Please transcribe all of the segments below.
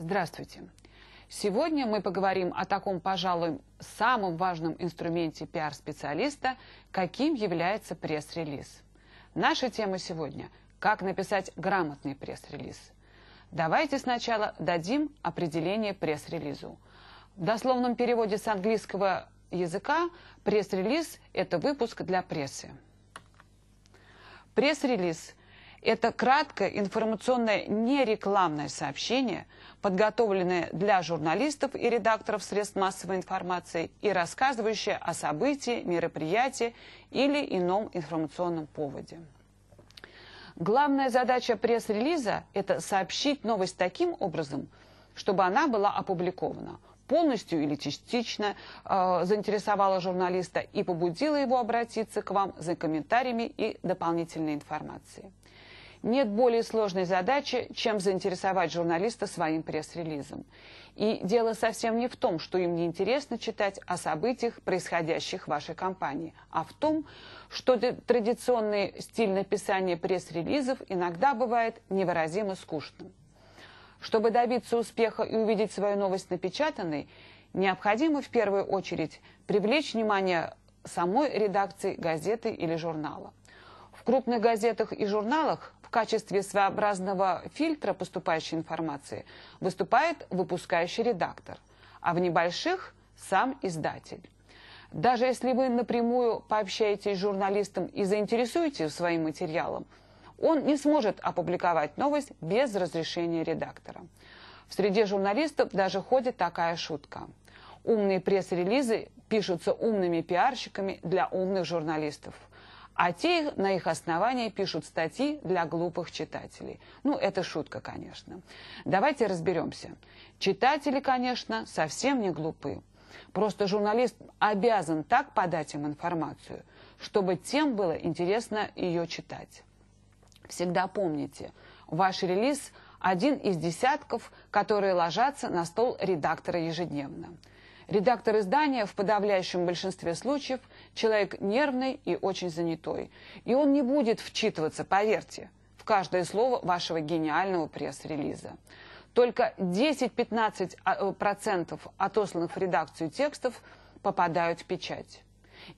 Здравствуйте. Сегодня мы поговорим о таком, пожалуй, самом важном инструменте пиар-специалиста, каким является пресс-релиз. Наша тема сегодня – как написать грамотный пресс-релиз. Давайте сначала дадим определение пресс-релизу. В дословном переводе с английского языка пресс-релиз – это выпуск для прессы. Пресс-релиз это краткое информационное нерекламное сообщение, подготовленное для журналистов и редакторов средств массовой информации и рассказывающее о событии, мероприятии или ином информационном поводе. Главная задача пресс-релиза – это сообщить новость таким образом, чтобы она была опубликована, полностью или частично э, заинтересовала журналиста и побудила его обратиться к вам за комментариями и дополнительной информацией. Нет более сложной задачи, чем заинтересовать журналиста своим пресс-релизом. И дело совсем не в том, что им неинтересно читать о событиях, происходящих в вашей компании, а в том, что традиционный стиль написания пресс-релизов иногда бывает невыразимо скучным. Чтобы добиться успеха и увидеть свою новость напечатанной, необходимо в первую очередь привлечь внимание самой редакции газеты или журнала. В крупных газетах и журналах в качестве своеобразного фильтра поступающей информации выступает выпускающий редактор, а в небольших – сам издатель. Даже если вы напрямую пообщаетесь с журналистом и заинтересуете своим материалом, он не сможет опубликовать новость без разрешения редактора. В среде журналистов даже ходит такая шутка. Умные пресс-релизы пишутся умными пиарщиками для умных журналистов а те на их основании пишут статьи для глупых читателей. Ну, это шутка, конечно. Давайте разберемся. Читатели, конечно, совсем не глупы. Просто журналист обязан так подать им информацию, чтобы тем было интересно ее читать. Всегда помните, ваш релиз – один из десятков, которые ложатся на стол редактора ежедневно – Редактор издания в подавляющем большинстве случаев человек нервный и очень занятой. И он не будет вчитываться, поверьте, в каждое слово вашего гениального пресс-релиза. Только 10-15% а, э, отосланных в редакцию текстов попадают в печать.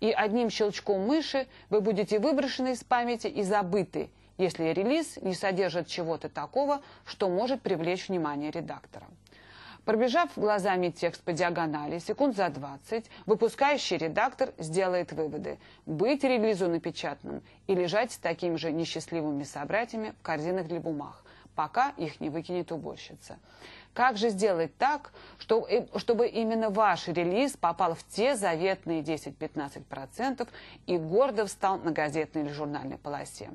И одним щелчком мыши вы будете выброшены из памяти и забыты, если релиз не содержит чего-то такого, что может привлечь внимание редактора. Пробежав глазами текст по диагонали секунд за 20, выпускающий редактор сделает выводы. Быть релизу напечатанным и лежать с такими же несчастливыми собратьями в корзинах для бумаг, пока их не выкинет уборщица. Как же сделать так, э, чтобы именно ваш релиз попал в те заветные 10-15% и гордо встал на газетной или журнальной полосе?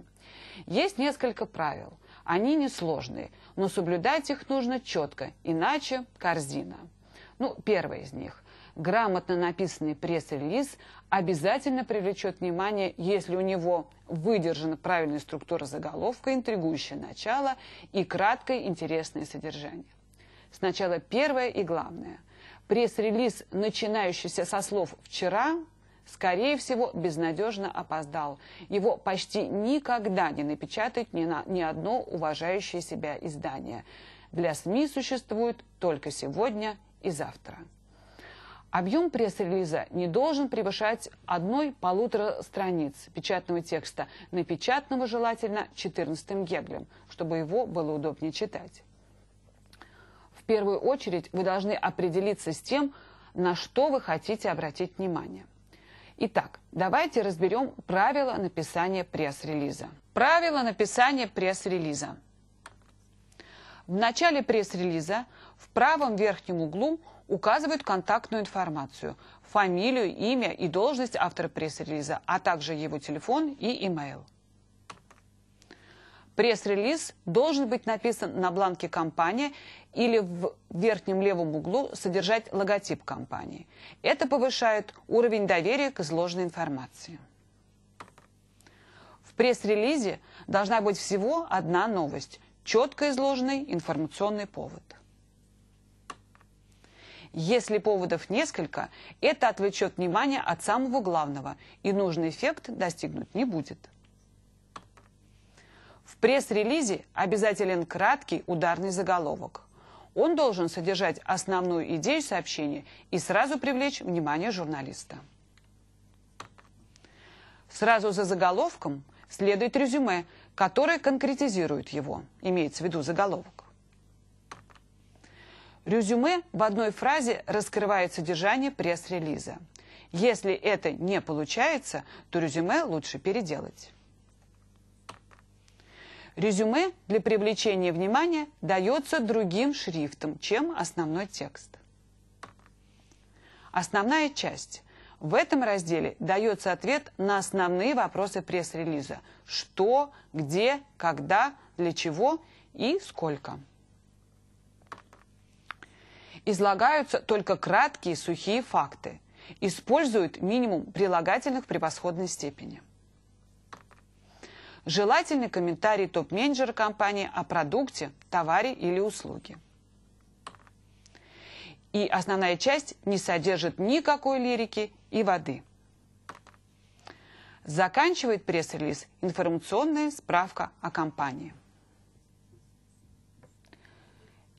Есть несколько правил – они несложные, но соблюдать их нужно четко, иначе корзина. Ну, первое из них. Грамотно написанный пресс-релиз обязательно привлечет внимание, если у него выдержана правильная структура заголовка, интригующее начало и краткое интересное содержание. Сначала первое и главное. Пресс-релиз, начинающийся со слов «вчера», скорее всего, безнадежно опоздал. Его почти никогда не напечатают ни, на, ни одно уважающее себя издание. Для СМИ существует только сегодня и завтра. Объем пресс-релиза не должен превышать одной-полутора страниц печатного текста, напечатанного желательно 14-м геглем, чтобы его было удобнее читать. В первую очередь вы должны определиться с тем, на что вы хотите обратить внимание. Итак, давайте разберем правила написания пресс-релиза. Правила написания пресс-релиза. В начале пресс-релиза в правом верхнем углу указывают контактную информацию, фамилию, имя и должность автора пресс-релиза, а также его телефон и имейл. Пресс-релиз должен быть написан на бланке компании или в верхнем левом углу содержать логотип компании. Это повышает уровень доверия к изложенной информации. В пресс-релизе должна быть всего одна новость – четко изложенный информационный повод. Если поводов несколько, это отвлечет внимание от самого главного, и нужный эффект достигнуть не будет. В пресс-релизе обязателен краткий ударный заголовок. Он должен содержать основную идею сообщения и сразу привлечь внимание журналиста. Сразу за заголовком следует резюме, которое конкретизирует его, имеется в виду заголовок. Резюме в одной фразе раскрывает содержание пресс-релиза. Если это не получается, то резюме лучше переделать. Резюме для привлечения внимания дается другим шрифтом, чем основной текст. Основная часть. В этом разделе дается ответ на основные вопросы пресс-релиза. Что, где, когда, для чего и сколько. Излагаются только краткие сухие факты. Используют минимум прилагательных превосходной степени. Желательный комментарий топ-менеджера компании о продукте, товаре или услуге. И основная часть не содержит никакой лирики и воды. Заканчивает пресс-релиз информационная справка о компании.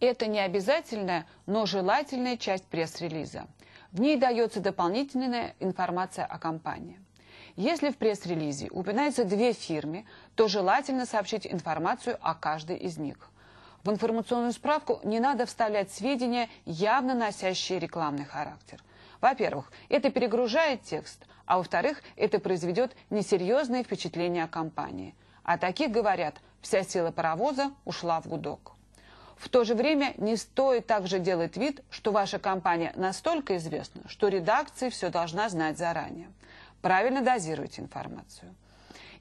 Это не обязательная, но желательная часть пресс-релиза. В ней дается дополнительная информация о компании. Если в пресс-релизе упоминаются две фирмы, то желательно сообщить информацию о каждой из них. В информационную справку не надо вставлять сведения, явно носящие рекламный характер. Во-первых, это перегружает текст, а во-вторых, это произведет несерьезное впечатление о компании. А таких говорят, вся сила паровоза ушла в гудок. В то же время не стоит также делать вид, что ваша компания настолько известна, что редакция все должна знать заранее. Правильно дозируйте информацию.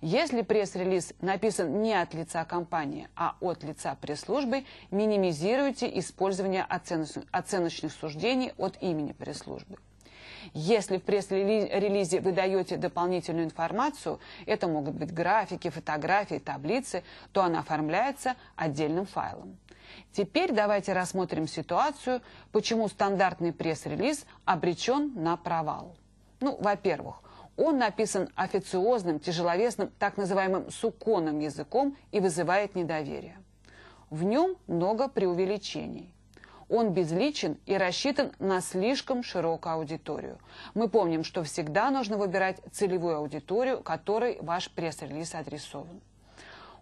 Если пресс-релиз написан не от лица компании, а от лица пресс-службы, минимизируйте использование оценочных, оценочных суждений от имени пресс-службы. Если в пресс-релизе вы даете дополнительную информацию, это могут быть графики, фотографии, таблицы, то она оформляется отдельным файлом. Теперь давайте рассмотрим ситуацию, почему стандартный пресс-релиз обречен на провал. Ну, во-первых, он написан официозным, тяжеловесным, так называемым суконным языком и вызывает недоверие. В нем много преувеличений. Он безличен и рассчитан на слишком широкую аудиторию. Мы помним, что всегда нужно выбирать целевую аудиторию, которой ваш пресс-релиз адресован.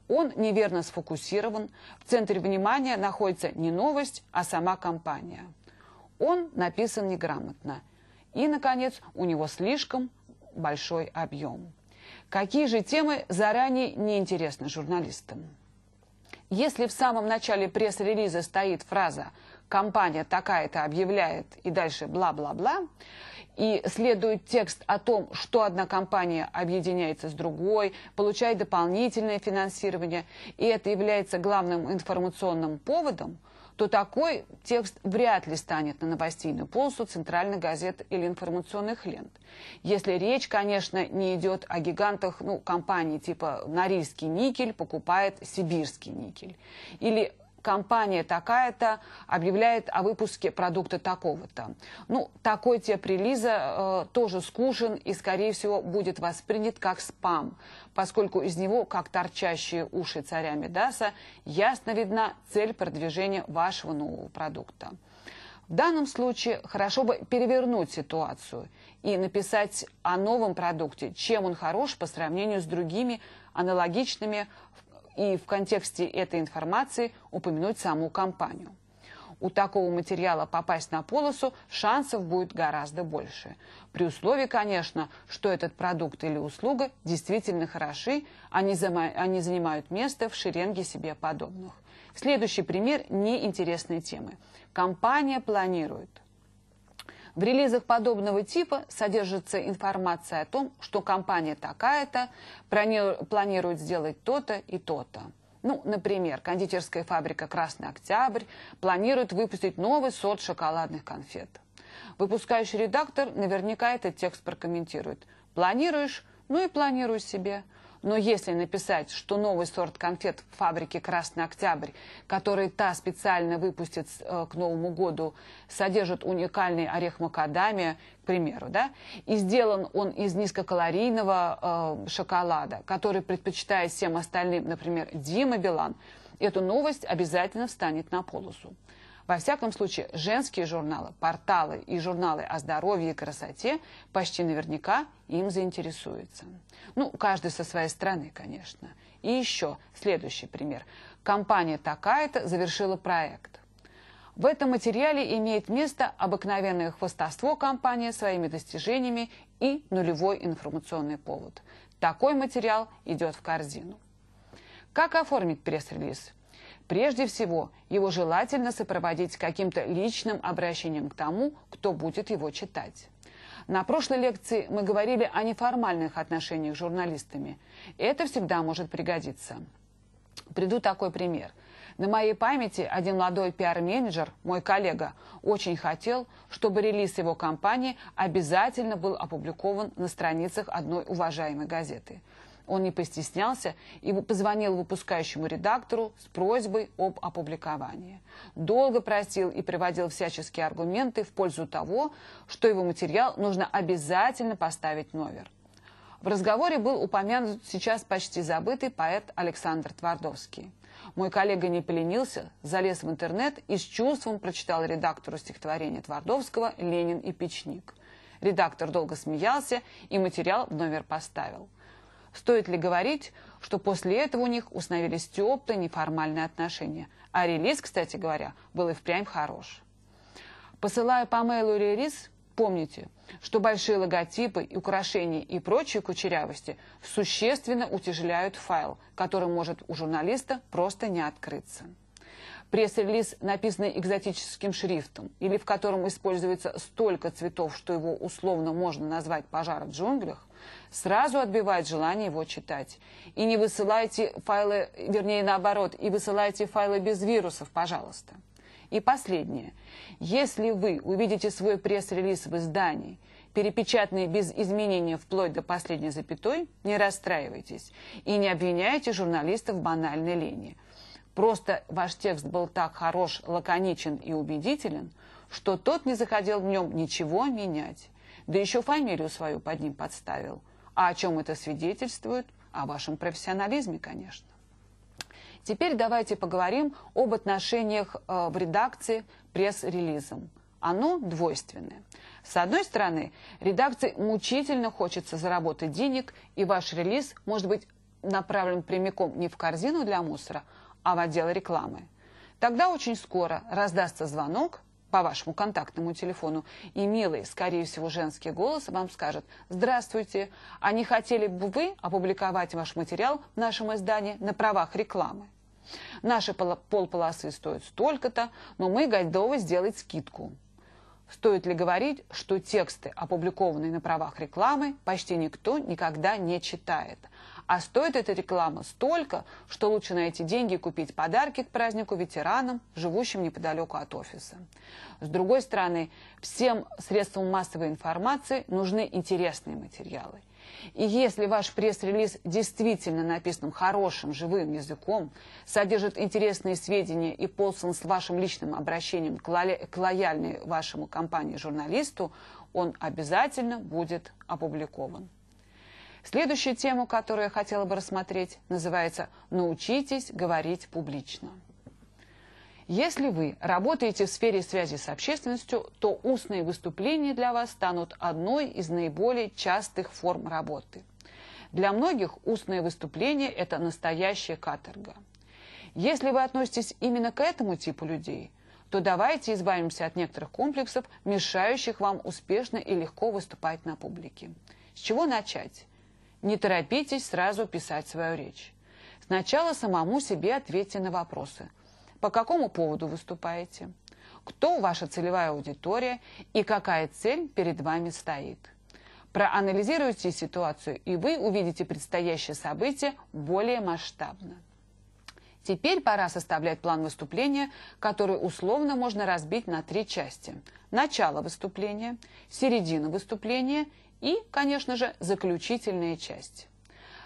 Он неверно сфокусирован, в центре внимания находится не новость, а сама компания. Он написан неграмотно. И, наконец, у него слишком большой объем. Какие же темы заранее неинтересны журналистам? Если в самом начале пресс-релиза стоит фраза «компания такая-то объявляет» и дальше «бла-бла-бла», и следует текст о том, что одна компания объединяется с другой, получает дополнительное финансирование, и это является главным информационным поводом – то такой текст вряд ли станет на новостейную полосу центральных газет или информационных лент. Если речь, конечно, не идет о гигантах ну, компаний типа «Норильский никель покупает сибирский никель» или компания такая-то объявляет о выпуске продукта такого-то. Ну, такой тип релиза э, тоже скушен и, скорее всего, будет воспринят как спам, поскольку из него, как торчащие уши царя Медаса, ясно видна цель продвижения вашего нового продукта. В данном случае хорошо бы перевернуть ситуацию и написать о новом продукте, чем он хорош по сравнению с другими аналогичными в и в контексте этой информации упомянуть саму компанию. У такого материала попасть на полосу шансов будет гораздо больше. При условии, конечно, что этот продукт или услуга действительно хороши, они, они занимают место в шеренге себе подобных. Следующий пример неинтересной темы. Компания планирует в релизах подобного типа содержится информация о том, что компания такая-то планирует сделать то-то и то-то. Ну, например, кондитерская фабрика «Красный Октябрь» планирует выпустить новый сорт шоколадных конфет. Выпускающий редактор наверняка этот текст прокомментирует. Планируешь? Ну и планируй себе. Но если написать, что новый сорт конфет в фабрике «Красный Октябрь», который та специально выпустит э, к Новому году, содержит уникальный орех макадамия, к примеру, да, и сделан он из низкокалорийного э, шоколада, который предпочитает всем остальным, например, Дима Билан, эту новость обязательно встанет на полосу. Во всяком случае, женские журналы, порталы и журналы о здоровье и красоте почти наверняка им заинтересуются. Ну, каждый со своей стороны, конечно. И еще следующий пример. Компания такая-то завершила проект. В этом материале имеет место обыкновенное хвостовство компании своими достижениями и нулевой информационный повод. Такой материал идет в корзину. Как оформить пресс-релиз? Прежде всего, его желательно сопроводить каким-то личным обращением к тому, кто будет его читать. На прошлой лекции мы говорили о неформальных отношениях с журналистами. Это всегда может пригодиться. Приду такой пример. На моей памяти один молодой пиар-менеджер, мой коллега, очень хотел, чтобы релиз его компании обязательно был опубликован на страницах одной уважаемой газеты. Он не постеснялся и позвонил выпускающему редактору с просьбой об опубликовании. Долго просил и приводил всяческие аргументы в пользу того, что его материал нужно обязательно поставить номер. В разговоре был упомянут сейчас почти забытый поэт Александр Твардовский. Мой коллега не поленился, залез в интернет и с чувством прочитал редактору стихотворения Твардовского «Ленин и печник». Редактор долго смеялся и материал в номер поставил – Стоит ли говорить, что после этого у них установились теплые неформальные отношения? А релиз, кстати говоря, был и впрямь хорош. Посылая по мейлу релиз, помните, что большие логотипы, украшения и прочие кучерявости существенно утяжеляют файл, который может у журналиста просто не открыться пресс-релиз, написанный экзотическим шрифтом, или в котором используется столько цветов, что его условно можно назвать «пожар в джунглях», сразу отбивает желание его читать. И не высылайте файлы, вернее наоборот, и высылайте файлы без вирусов, пожалуйста. И последнее. Если вы увидите свой пресс-релиз в издании, перепечатанный без изменения вплоть до последней запятой, не расстраивайтесь и не обвиняйте журналистов в банальной лени. Просто ваш текст был так хорош, лаконичен и убедителен, что тот не захотел в нем ничего менять. Да еще фамилию свою под ним подставил. А о чем это свидетельствует? О вашем профессионализме, конечно. Теперь давайте поговорим об отношениях э, в редакции пресс-релизом. Оно двойственное. С одной стороны, редакции мучительно хочется заработать денег, и ваш релиз может быть направлен прямиком не в корзину для мусора, а в отдел рекламы. Тогда очень скоро раздастся звонок по вашему контактному телефону, и милый, скорее всего, женский голос вам скажет «Здравствуйте, а не хотели бы вы опубликовать ваш материал в нашем издании на правах рекламы?» Наши полполосы стоят столько-то, но мы готовы сделать скидку. Стоит ли говорить, что тексты, опубликованные на правах рекламы, почти никто никогда не читает, а стоит эта реклама столько, что лучше на эти деньги купить подарки к празднику ветеранам, живущим неподалеку от офиса. С другой стороны, всем средствам массовой информации нужны интересные материалы. И если ваш пресс-релиз действительно написан хорошим, живым языком, содержит интересные сведения и полсон с вашим личным обращением к, лоя к лояльной вашему компании журналисту, он обязательно будет опубликован. Следующую тему, которую я хотела бы рассмотреть, называется «Научитесь говорить публично». Если вы работаете в сфере связи с общественностью, то устные выступления для вас станут одной из наиболее частых форм работы. Для многих устные выступления – это настоящая каторга. Если вы относитесь именно к этому типу людей, то давайте избавимся от некоторых комплексов, мешающих вам успешно и легко выступать на публике. С чего начать? Не торопитесь сразу писать свою речь. Сначала самому себе ответьте на вопросы. По какому поводу выступаете? Кто ваша целевая аудитория и какая цель перед вами стоит? Проанализируйте ситуацию, и вы увидите предстоящее событие более масштабно. Теперь пора составлять план выступления, который условно можно разбить на три части. Начало выступления, середина выступления и, конечно же, заключительная часть.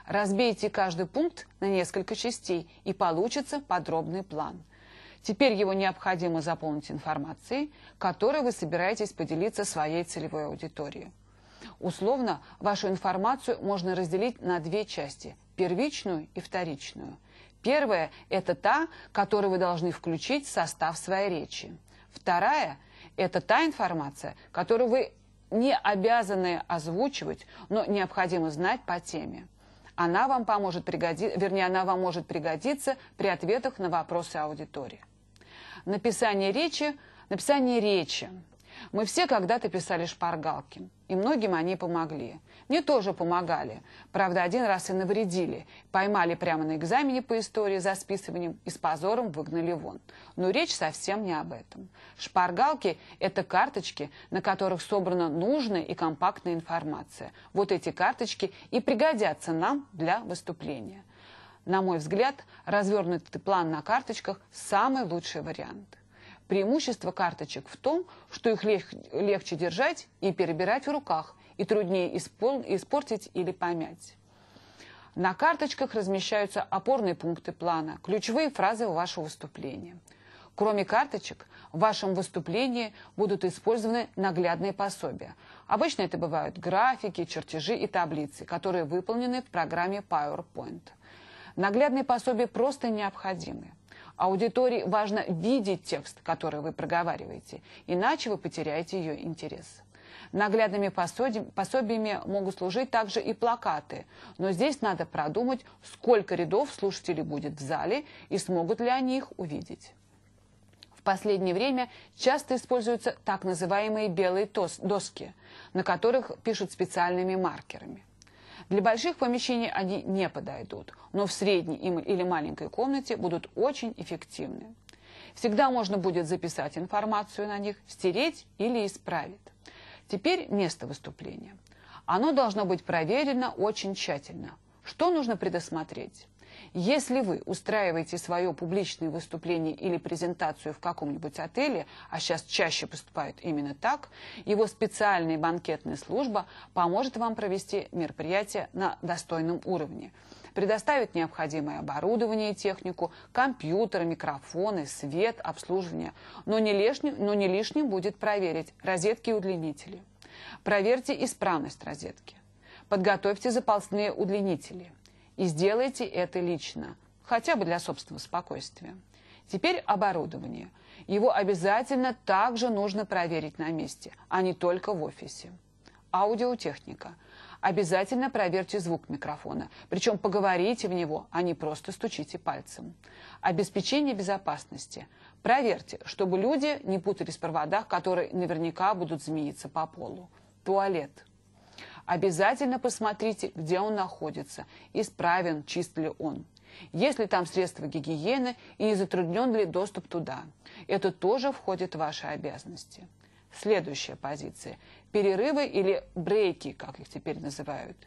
Разбейте каждый пункт на несколько частей, и получится подробный план. Теперь его необходимо заполнить информацией, которой вы собираетесь поделиться своей целевой аудиторией. Условно, вашу информацию можно разделить на две части – первичную и вторичную. Первая – это та, которую вы должны включить в состав своей речи. Вторая – это та информация, которую вы не обязаны озвучивать, но необходимо знать по теме. Она вам поможет пригоди, вернее, она вам может пригодиться при ответах на вопросы аудитории. Написание речи, написание речи мы все когда-то писали шпаргалки, и многим они помогли. Мне тоже помогали. Правда, один раз и навредили. Поймали прямо на экзамене по истории за списыванием и с позором выгнали вон. Но речь совсем не об этом. Шпаргалки – это карточки, на которых собрана нужная и компактная информация. Вот эти карточки и пригодятся нам для выступления. На мой взгляд, развернутый план на карточках – самый лучший вариант. Преимущество карточек в том, что их лег легче держать и перебирать в руках, и труднее испортить или помять. На карточках размещаются опорные пункты плана, ключевые фразы вашего выступления. Кроме карточек, в вашем выступлении будут использованы наглядные пособия. Обычно это бывают графики, чертежи и таблицы, которые выполнены в программе PowerPoint. Наглядные пособия просто необходимы. Аудитории важно видеть текст, который вы проговариваете, иначе вы потеряете ее интерес. Наглядными пособиями могут служить также и плакаты, но здесь надо продумать, сколько рядов слушателей будет в зале и смогут ли они их увидеть. В последнее время часто используются так называемые белые доски, на которых пишут специальными маркерами. Для больших помещений они не подойдут, но в средней или маленькой комнате будут очень эффективны. Всегда можно будет записать информацию на них, стереть или исправить. Теперь место выступления. Оно должно быть проверено очень тщательно. Что нужно предусмотреть? Если вы устраиваете свое публичное выступление или презентацию в каком-нибудь отеле, а сейчас чаще поступают именно так, его специальная банкетная служба поможет вам провести мероприятие на достойном уровне предоставит необходимое оборудование и технику, компьютеры, микрофоны, свет, обслуживание. Но не лишним, но не лишним будет проверить розетки и удлинители. Проверьте исправность розетки. Подготовьте запасные удлинители. И сделайте это лично, хотя бы для собственного спокойствия. Теперь оборудование. Его обязательно также нужно проверить на месте, а не только в офисе. Аудиотехника. Обязательно проверьте звук микрофона, причем поговорите в него, а не просто стучите пальцем. Обеспечение безопасности. Проверьте, чтобы люди не путались в проводах, которые наверняка будут змеиться по полу. Туалет обязательно посмотрите, где он находится, исправен, чист ли он. Есть ли там средства гигиены и не затруднен ли доступ туда. Это тоже входит в ваши обязанности. Следующая позиция. Перерывы или брейки, как их теперь называют.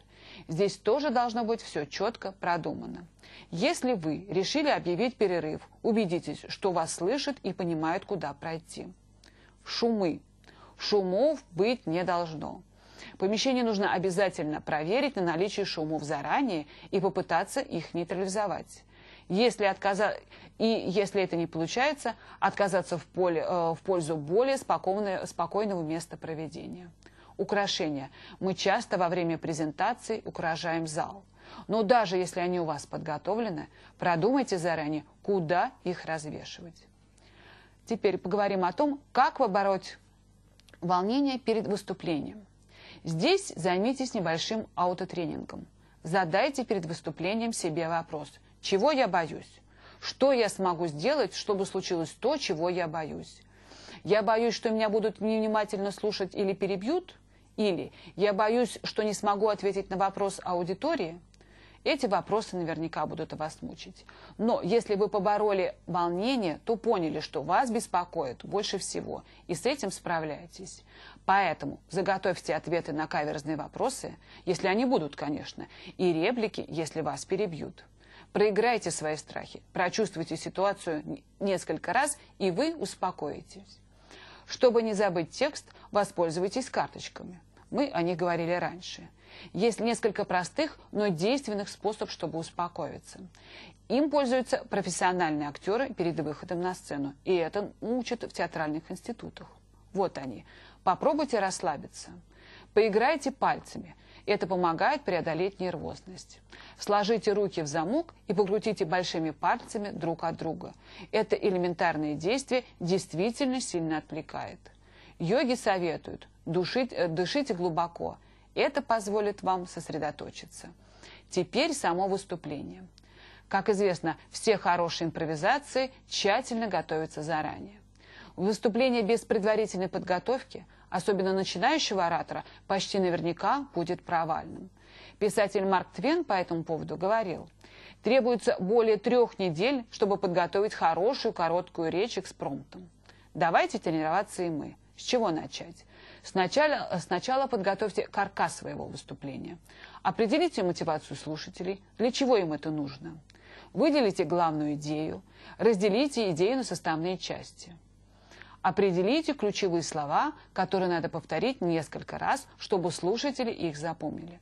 Здесь тоже должно быть все четко продумано. Если вы решили объявить перерыв, убедитесь, что вас слышат и понимают, куда пройти. Шумы. Шумов быть не должно. Помещение нужно обязательно проверить на наличие шумов заранее и попытаться их нейтрализовать. Если отказа... И если это не получается, отказаться в, поле, э, в пользу более спокойного, спокойного места проведения. Украшения. Мы часто во время презентации украшаем зал. Но даже если они у вас подготовлены, продумайте заранее, куда их развешивать. Теперь поговорим о том, как побороть волнение перед выступлением. Здесь займитесь небольшим аутотренингом. Задайте перед выступлением себе вопрос «Чего я боюсь?» «Что я смогу сделать, чтобы случилось то, чего я боюсь?» «Я боюсь, что меня будут невнимательно слушать или перебьют?» Или «Я боюсь, что не смогу ответить на вопрос аудитории?» Эти вопросы наверняка будут вас мучить. Но если вы побороли волнение, то поняли, что вас беспокоит больше всего, и с этим справляетесь. Поэтому заготовьте ответы на каверзные вопросы, если они будут, конечно, и реплики, если вас перебьют. Проиграйте свои страхи, прочувствуйте ситуацию несколько раз, и вы успокоитесь. Чтобы не забыть текст, воспользуйтесь карточками. Мы о них говорили раньше. Есть несколько простых, но действенных способов, чтобы успокоиться. Им пользуются профессиональные актеры перед выходом на сцену, и это учат в театральных институтах. Вот они. Попробуйте расслабиться. Поиграйте пальцами. Это помогает преодолеть нервозность. Сложите руки в замок и покрутите большими пальцами друг от друга. Это элементарное действие действительно сильно отвлекает. Йоги советуют душить, э, дышите глубоко. Это позволит вам сосредоточиться. Теперь само выступление. Как известно, все хорошие импровизации тщательно готовятся заранее. Выступление без предварительной подготовки, особенно начинающего оратора, почти наверняка будет провальным. Писатель Марк Твен по этому поводу говорил, «Требуется более трех недель, чтобы подготовить хорошую короткую речь экспромтом. Давайте тренироваться и мы. С чего начать?» Сначала, сначала подготовьте каркас своего выступления. Определите мотивацию слушателей, для чего им это нужно. Выделите главную идею, разделите идею на составные части. Определите ключевые слова, которые надо повторить несколько раз, чтобы слушатели их запомнили.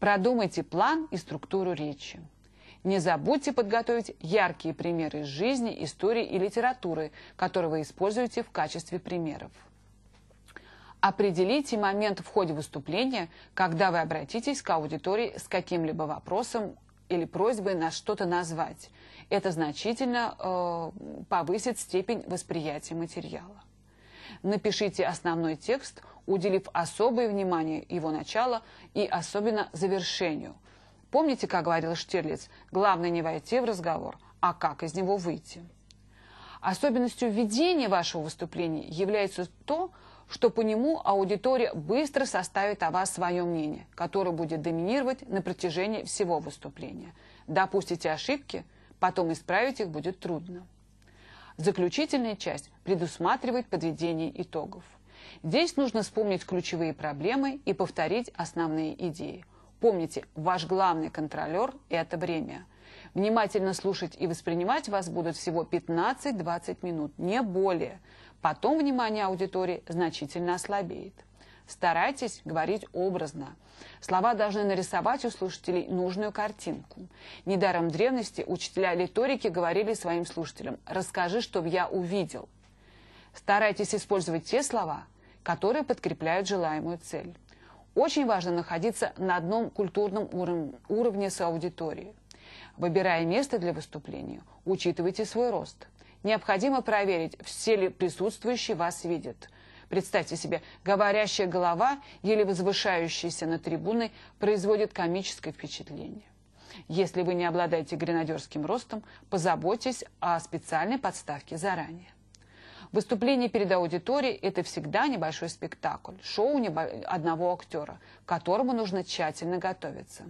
Продумайте план и структуру речи. Не забудьте подготовить яркие примеры из жизни, истории и литературы, которые вы используете в качестве примеров. Определите момент в ходе выступления, когда вы обратитесь к аудитории с каким-либо вопросом или просьбой на что-то назвать. Это значительно э, повысит степень восприятия материала. Напишите основной текст, уделив особое внимание его начало и особенно завершению. Помните, как говорил Штирлиц, главное не войти в разговор, а как из него выйти. Особенностью введения вашего выступления является то, что по нему аудитория быстро составит о вас свое мнение, которое будет доминировать на протяжении всего выступления. Допустите ошибки, потом исправить их будет трудно. Заключительная часть предусматривает подведение итогов. Здесь нужно вспомнить ключевые проблемы и повторить основные идеи. Помните, ваш главный контролер – это время. Внимательно слушать и воспринимать вас будут всего 15-20 минут, не более – Потом внимание аудитории значительно ослабеет. Старайтесь говорить образно. Слова должны нарисовать у слушателей нужную картинку. Недаром в древности учителя риторики говорили своим слушателям «расскажи, чтобы я увидел». Старайтесь использовать те слова, которые подкрепляют желаемую цель. Очень важно находиться на одном культурном уровне с аудиторией. Выбирая место для выступления, учитывайте свой рост – Необходимо проверить, все ли присутствующие вас видят. Представьте себе, говорящая голова, еле возвышающаяся на трибуны, производит комическое впечатление. Если вы не обладаете гренадерским ростом, позаботьтесь о специальной подставке заранее. Выступление перед аудиторией – это всегда небольшой спектакль, шоу одного актера, к которому нужно тщательно готовиться.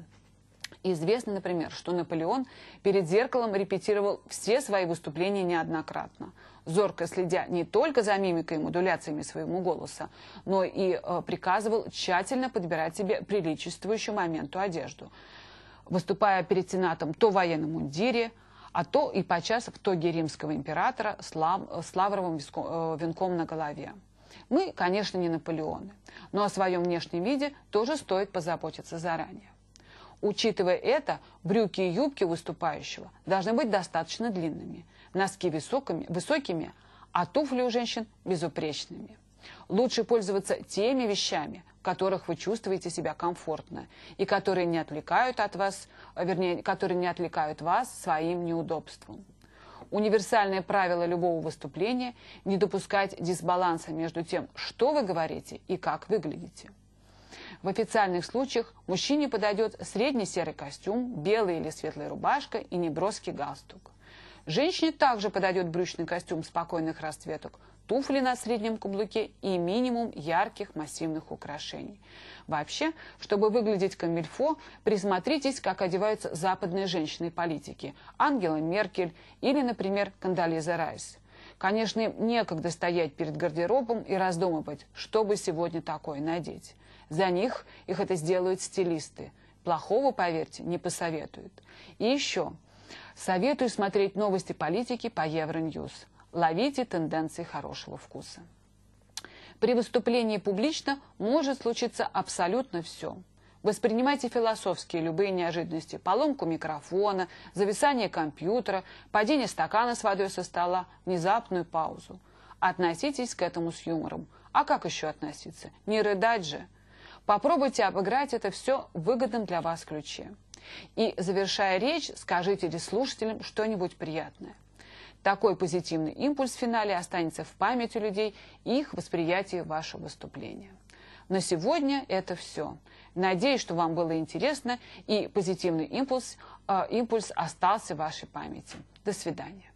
Известно, например, что Наполеон перед зеркалом репетировал все свои выступления неоднократно, зорко следя не только за мимикой и модуляциями своему голоса, но и э, приказывал тщательно подбирать себе приличествующую моменту одежду, выступая перед Сенатом то в военном мундире, а то и подчас в тоге римского императора с, э, с лавровым виском, э, венком на голове. Мы, конечно, не Наполеоны, но о своем внешнем виде тоже стоит позаботиться заранее. Учитывая это, брюки и юбки выступающего должны быть достаточно длинными, носки высокими, высокими, а туфли у женщин безупречными. Лучше пользоваться теми вещами, в которых вы чувствуете себя комфортно и которые не отвлекают от вас, вернее, которые не отвлекают вас своим неудобством. Универсальное правило любого выступления – не допускать дисбаланса между тем, что вы говорите и как выглядите. В официальных случаях мужчине подойдет средний серый костюм, белая или светлая рубашка и неброский галстук. Женщине также подойдет брючный костюм спокойных расцветок, туфли на среднем каблуке и минимум ярких массивных украшений. Вообще, чтобы выглядеть камильфо, присмотритесь, как одеваются западные женщины-политики – Ангела Меркель или, например, Кандализа Райс. Конечно, им некогда стоять перед гардеробом и раздумывать, что бы сегодня такое надеть. За них их это сделают стилисты. Плохого, поверьте, не посоветуют. И еще. Советую смотреть новости политики по Евроньюз. Ловите тенденции хорошего вкуса. При выступлении публично может случиться абсолютно все. Воспринимайте философские любые неожиданности. Поломку микрофона, зависание компьютера, падение стакана с водой со стола, внезапную паузу. Относитесь к этому с юмором. А как еще относиться? Не рыдать же. Попробуйте обыграть это все выгодным для вас ключе. И, завершая речь, скажите или слушателям что-нибудь приятное. Такой позитивный импульс в финале останется в памяти людей и их восприятии вашего выступления. На сегодня это все. Надеюсь, что вам было интересно и позитивный импульс, э, импульс остался в вашей памяти. До свидания.